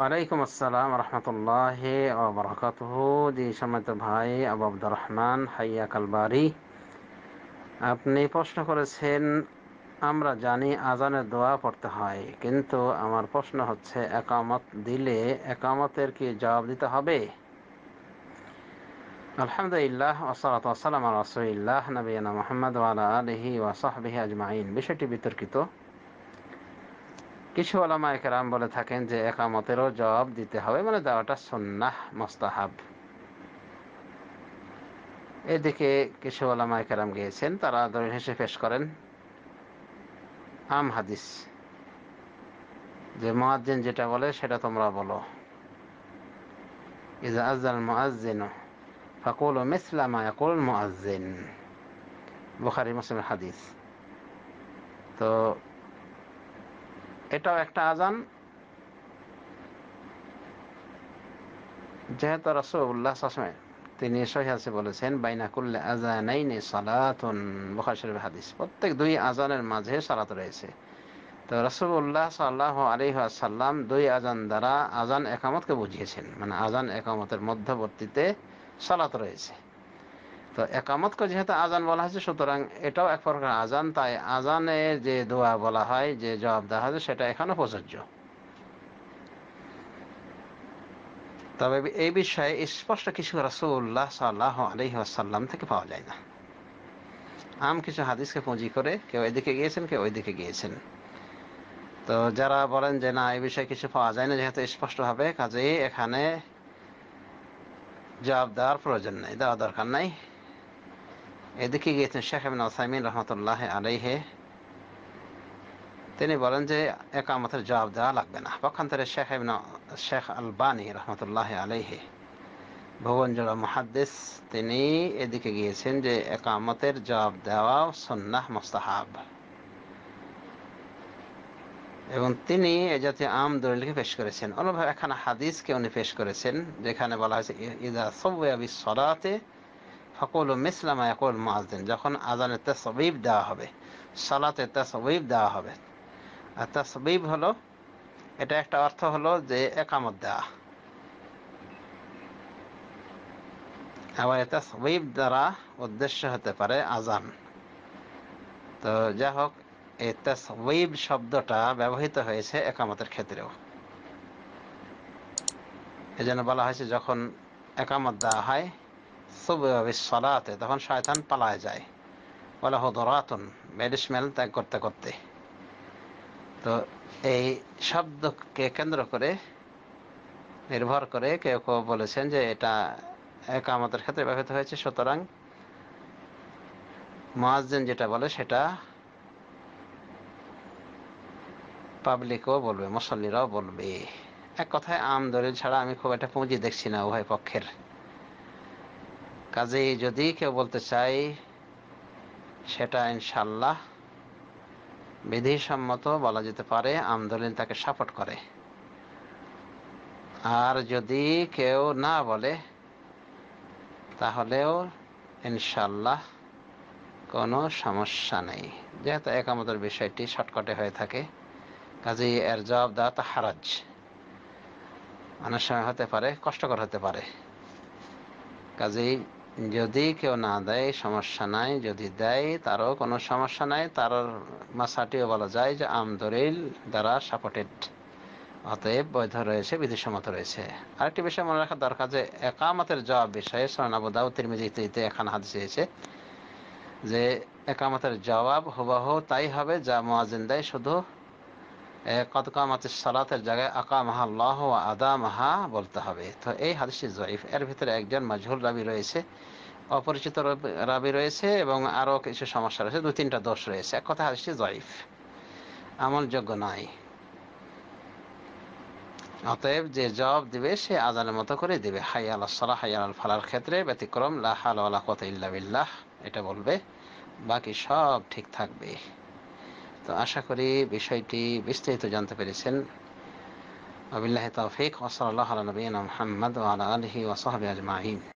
ওয়ালাইকুম আসসালাম রহমতুল্লাহ ভাই রহমান হাইয়া কালবারি আপনি প্রশ্ন করেছেন আমরা জানি আজানের দোয়া পড়তে হয় কিন্তু আমার প্রশ্ন হচ্ছে একামত দিলে একামতের কি জবাব দিতে হবে আলহামদুলিল্লাহ ওসলাত আসসালাম রসুল্লাহ নবীনা মোহাম্মদ ওয়ালা আলহি ওয়াসবিহ আজমাইন বিষয়টি বিতর্কিত কিছু ওলামা একরাম বলে থাকেন যে একামতেরও জবাব দিতে হবে মানে দেওয়াটা সন্ন্যাহ মোস্তাহাব এদিকে কিছু ওলামা একরাম গিয়েছেন তারা দলিল হিসেবে পেশ করেন আম হাদিস যে মহাজ্জিন যেটা বলে সেটা তোমরা বলো ইজা আজাল মুআজ্জিন ফাকুলু মিসলা মা মুসলিম হাদিস তো এটাও একটা আজান যেহেতু রসুল্লাহ সসমে তিনি সহিহাসে বলেছেন বাইনা করলে আজানাইনি সালাতুন বুখার শরীফ হাদিস প্রত্যেক দুই আজানের মাঝে সালাত রয়েছে তো রসুল্লাহ সাল্লাহ আলিহাসাল্লাম দুই আজান দ্বারা আজান একামতকে বুঝিয়েছেন মানে আজান একামতের মধ্যবর্তীতে সালাত রয়েছে তো একামতকে যেহেতু আজান বলা হয়েছে সুতরাং এটাও এক প্রকার আজান তাই আজানে যে দোয়া বলা হয় যে জবাব দেওয়া হয়েছে সেটা এখানে প্রযোজ্য তবে এই বিষয়ে স্পষ্ট কিছু রাসুল্লাহ সাল্লাহ আলহিহাসাল্লাম থেকে পাওয়া যায় না আম কিছু হাদিসকে পুঁজি করে কেউ এদিকে গিয়েছেন কেউ ওইদিকে গিয়েছেন তো যারা বলেন যে না এই বিষয়ে কিছু পাওয়া যায় না যেহেতু স্পষ্টভাবে কাজেই এখানে জবাব দেওয়ার প্রয়োজন নেই দেওয়া দরকার নাই এদিকে গিয়েছেন শেখ আবিন ওসাইমিন রহমতুল্লাহ আলাইহে তিনি বলেন যে একামতের জবাব দেওয়া লাগবে না পক্ষান্তরে শেখ আবিন শেখ আলবানি রহমতুল্লাহ আলাইহে ভুবনজোড়া মহাদ্দেস তিনি এদিকে গিয়েছেন যে একামতের জবাব দেওয়া সন্ন্যাহ মোস্তাহাব এবং তিনি এ জাতীয় আম দলিলকে পেশ করেছেন অনুভব এখানে হাদিসকে উনি পেশ করেছেন যেখানে বলা হয়েছে ইদা সব্বাবি সরাতে ফকল মিসলামা একুল মহাজিন যখন আজানে তসবিব দেওয়া হবে সালাতে তসবিব দেওয়া হবে আর তসবিব হলো এটা একটা অর্থ হলো যে একামত দেওয়া আবার এটা সবিব দ্বারা উদ্দেশ্য হতে পারে আজান তো যা হোক এটা তসবিব শব্দটা ব্যবহৃত হয়েছে একামতের ক্ষেত্রেও এজন্য বলা হয়েছে যখন একামত দেওয়া হয় তখন শয়তান পালায় যায় হদরাতুন মেডিসমেল ত্যাগ করতে করতে তো এই শব্দকে কেন্দ্র করে নির্ভর করে কেউ কেউ বলেছেন যে এটা একামতের ক্ষেত্রে ব্যবহৃত হয়েছে সুতরাং মহাজেন যেটা বলে সেটা পাবলিকও বলবে মুসল্লিরাও বলবে এক কথায় আম দলিল ছাড়া আমি খুব একটা পুঁজি দেখছি না উভয় পক্ষের কাজেই যদি কেউ বলতে চাই সেটা ইনশাল্লাহ বিধিসম্মত বলা যেতে পারে আমদলিল তাকে সাপোর্ট করে আর যদি কেউ না বলে তাহলেও ইনশাল্লাহ কোনো সমস্যা নেই যেহেতু একামতের বিষয়টি শর্টকাটে হয়ে থাকে কাজেই এর জবাব দেওয়া তা হারাজ অনেক সময় হতে পারে কষ্টকর হতে পারে কাজেই যদি কেউ না দেয় সমস্যা নাই যদি দেয় তারও কোনো সমস্যা নাই তার মাসাটিও বলা যায় যে আমদরিল দ্বারা সাপোর্টেড অতএব বৈধ রয়েছে বিধিসম্মত রয়েছে আরেকটি বিষয় মনে রাখা দরকার যে একামতের জবাব বিষয়ে সোনাবুদাও তিরমিজিতে এখান হাত চেয়েছে যে একামতের জবাব হুবাহু তাই হবে যা মোয়াজিন দেয় শুধু কত কামাতের সালাতের জায়গায় আকামাহা আল্লাহ আদা মাহা বলতে হবে তো এই হাদিসটি জয়ীফ এর ভিতরে একজন মাঝহুল রাবি রয়েছে অপরিচিত রাবি রয়েছে এবং আরও কিছু সমস্যা রয়েছে দু তিনটা দোষ রয়েছে এক কথা হাদিসটি জয়ীফ আমলযোগ্য নয় অতএব যে জব দিবে সে আজানের মতো করে দিবে হাই আল্লাহ সালাহ হাই আল ফালার ক্ষেত্রে ব্যতিক্রম লাহ আল্লাহ কত ইল্লা বিল্লাহ এটা বলবে বাকি সব ঠিক থাকবে তো আশা করি বিষয়টি বিস্তারিত জানতে পেরেছেন আবিল্লাহ তৌফিক ওসল আল্লাহ নবীন মোহাম্মদ আলহি ওসহাবি আজমাহিম